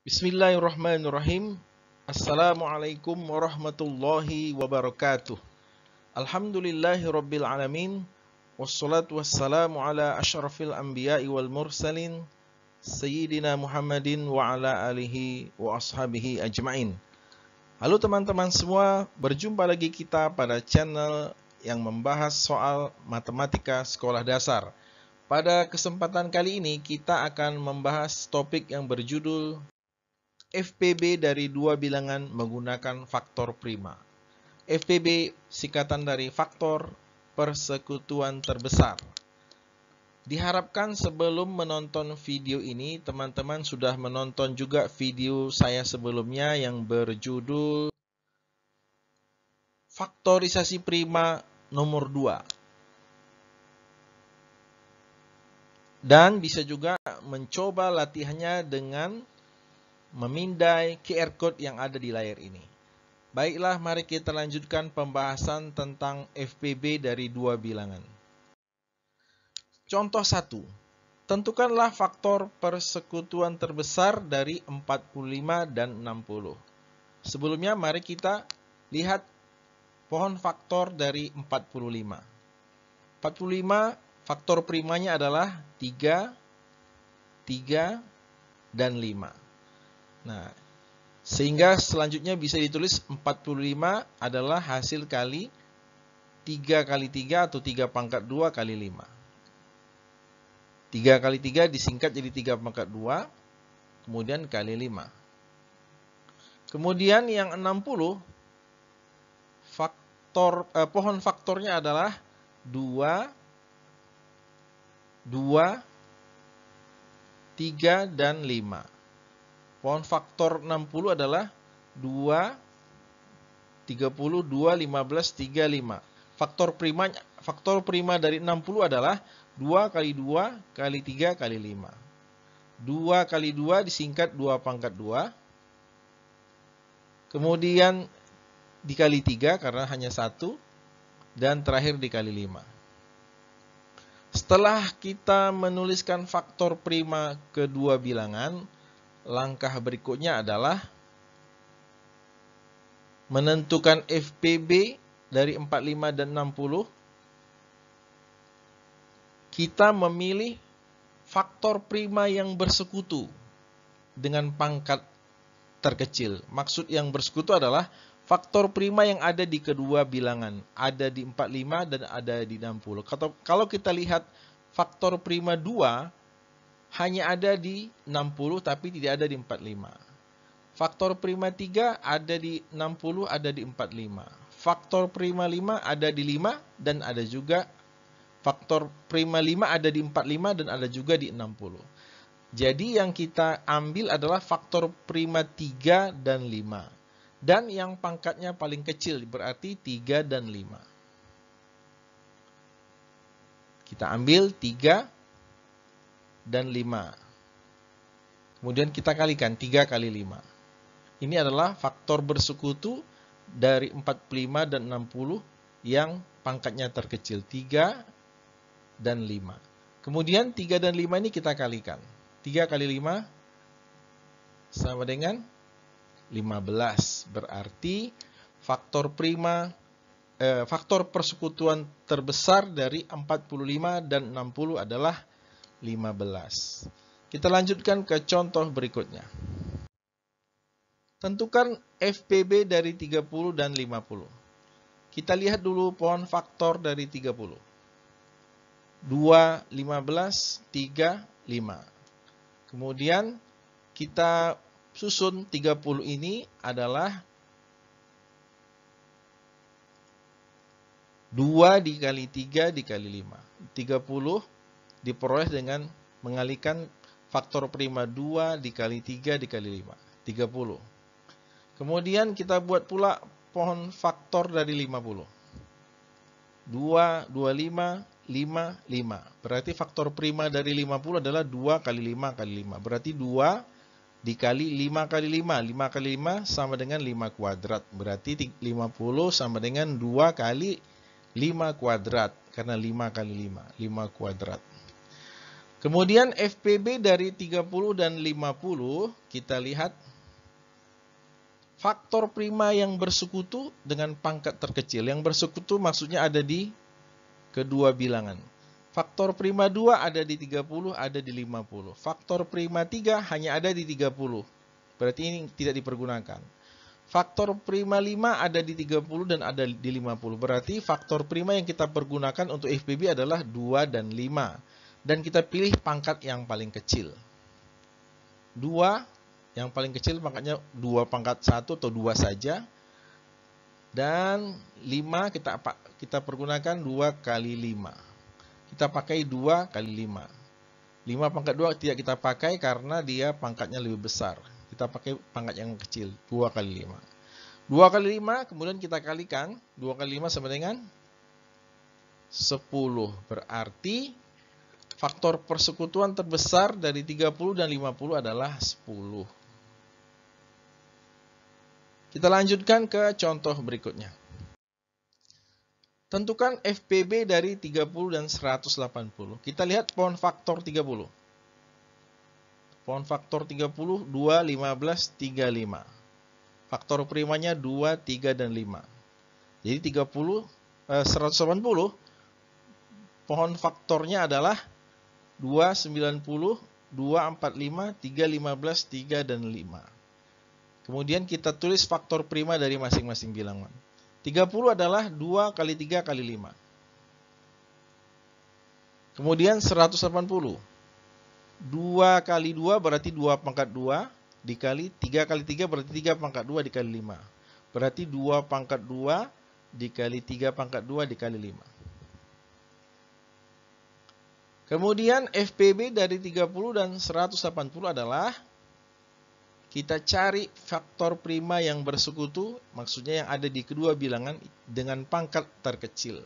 Bismillahirrahmanirrahim. Assalamualaikum warahmatullahi wabarakatuh. Alhamdulillahi rabbil alamin. Wassalatu wassalamu ala ashrafil anbiya'i wal mursalin. Sayyidina Muhammadin wa ala alihi wa ashabihi ajma'in. Halo teman-teman semua, berjumpa lagi kita pada channel yang membahas soal matematika sekolah dasar. Pada kesempatan kali ini kita akan membahas topik yang berjudul FPB dari dua bilangan menggunakan faktor prima. FPB singkatan dari faktor persekutuan terbesar. Diharapkan sebelum menonton video ini, teman-teman sudah menonton juga video saya sebelumnya yang berjudul Faktorisasi Prima nomor 2. Dan bisa juga mencoba latihannya dengan memindai QR Code yang ada di layar ini. Baiklah, mari kita lanjutkan pembahasan tentang FPB dari dua bilangan. Contoh 1. Tentukanlah faktor persekutuan terbesar dari 45 dan 60. Sebelumnya, mari kita lihat pohon faktor dari 45. 45 faktor primanya adalah 3, 3, dan 5. Nah, sehingga selanjutnya bisa ditulis 45 adalah hasil kali 3 kali 3 atau 3 pangkat 2 kali 5. 3 kali 3 disingkat jadi 3 pangkat 2, kemudian kali 5. Kemudian yang 60, faktor eh, pohon faktornya adalah 2, 2, 3, dan 5. Pohon faktor 60 adalah 2, 30, 2, 15, 3, 5. Faktor prima, faktor prima dari 60 adalah 2 kali 2 kali 3 kali 5. 2 kali 2 disingkat 2 pangkat 2. Kemudian dikali 3 karena hanya 1. Dan terakhir dikali 5. Setelah kita menuliskan faktor prima kedua bilangan, langkah berikutnya adalah menentukan FPB dari 45 dan 60. Kita memilih faktor prima yang bersekutu dengan pangkat terkecil. Maksud yang bersekutu adalah faktor prima yang ada di kedua bilangan, ada di 45 dan ada di 60. Kalau kita lihat faktor prima 2 hanya ada di 60 tapi tidak ada di 45. Faktor prima 3 ada di 60, ada di 45. Faktor prima 5 ada di 5 dan ada juga faktor prima 5 ada di 45 dan ada juga di 60. Jadi yang kita ambil adalah faktor prima 3 dan 5. Dan yang pangkatnya paling kecil berarti 3 dan 5. Kita ambil 3, dan 5. Kemudian kita kalikan 3 kali 5. Ini adalah faktor bersekutu dari 45 dan 60 yang pangkatnya terkecil 3 dan 5. Kemudian 3 dan 5 ini kita kalikan. 3 kali 5 sama dengan 15. Berarti faktor prima eh, faktor persekutuan terbesar dari 45 dan 60 adalah 15. 15. Kita lanjutkan ke contoh berikutnya. Tentukan FPB dari 30 dan 50. Kita lihat dulu pohon faktor dari 30. 2, 15, 3, 5. Kemudian kita susun 30 ini adalah 2 dikali 3 dikali 5. 30 diperoleh dengan mengalihkan faktor prima 2 dikali 3 dikali 5, 30. Kemudian kita buat pula pohon faktor dari 50. 2, 25, 5, 5. Berarti faktor prima dari 50 adalah 2 kali 5 kali 5. Berarti 2 dikali 5 kali 5. 5 kali 5 sama dengan 5 kuadrat. Berarti 50 sama dengan 2 kali 5 kuadrat. Karena 5 kali 5. 5 kuadrat. Kemudian FPB dari 30 dan 50 kita lihat faktor prima yang bersekutu dengan pangkat terkecil. Yang bersekutu maksudnya ada di kedua bilangan. Faktor prima 2 ada di 30, ada di 50. Faktor prima 3 hanya ada di 30. Berarti ini tidak dipergunakan. Faktor prima 5 ada di 30 dan ada di 50. Berarti faktor prima yang kita pergunakan untuk FPB adalah 2 dan 5 dan kita pilih pangkat yang paling kecil. Dua, yang paling kecil pangkatnya dua pangkat satu atau dua saja. Dan lima kita kita pergunakan dua kali lima. Kita pakai dua kali lima. Lima pangkat dua tidak kita pakai karena dia pangkatnya lebih besar. Kita pakai pangkat yang kecil, dua kali lima. Dua kali lima kemudian kita kalikan. Dua kali lima sama dengan sepuluh. berarti faktor persekutuan terbesar dari 30 dan 50 adalah 10. Kita lanjutkan ke contoh berikutnya. Tentukan FPB dari 30 dan 180. Kita lihat pohon faktor 30. Pohon faktor 30, 2, 15, 35. Faktor primanya 2, 3, dan 5. Jadi 30, eh, 180, pohon faktornya adalah 290, 245, 315, 3 dan 5. Kemudian kita tulis faktor prima dari masing-masing bilangan. 30 adalah 2 kali 3 kali 5. Kemudian 180. 2 kali 2 berarti 2 pangkat 2 dikali 3 kali 3 berarti 3 pangkat 2 dikali 5. Berarti 2 pangkat 2 dikali 3 pangkat 2 dikali 5. Kemudian FPB dari 30 dan 180 adalah kita cari faktor prima yang bersekutu, maksudnya yang ada di kedua bilangan dengan pangkat terkecil.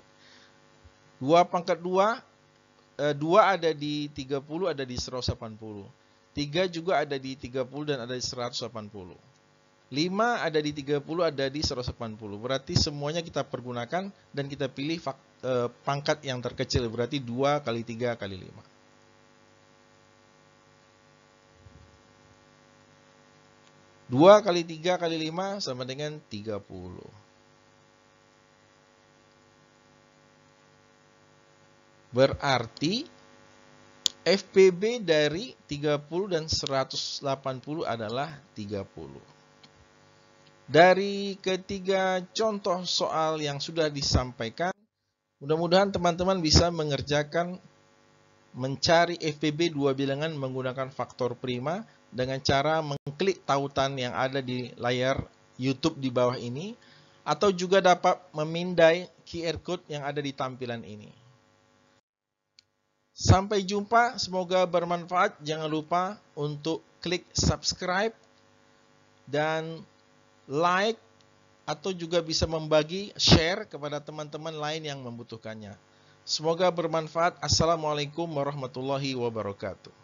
2 pangkat 2, 2 eh, ada di 30, ada di 180. 3 juga ada di 30 dan ada di 180. 5 ada di 30, ada di 180. Berarti semuanya kita pergunakan dan kita pilih faktor eh, pangkat yang terkecil berarti 2 kali 3 kali 5. 2 kali 3 kali 5 sama dengan 30 Berarti FPB dari 30 dan 180 adalah 30. Dari ketiga contoh soal yang sudah disampaikan, Mudah-mudahan teman-teman bisa mengerjakan mencari FPB dua bilangan menggunakan faktor prima dengan cara mengklik tautan yang ada di layar YouTube di bawah ini atau juga dapat memindai QR code yang ada di tampilan ini. Sampai jumpa, semoga bermanfaat. Jangan lupa untuk klik subscribe dan like atau juga bisa membagi share kepada teman-teman lain yang membutuhkannya. Semoga bermanfaat. Assalamualaikum warahmatullahi wabarakatuh.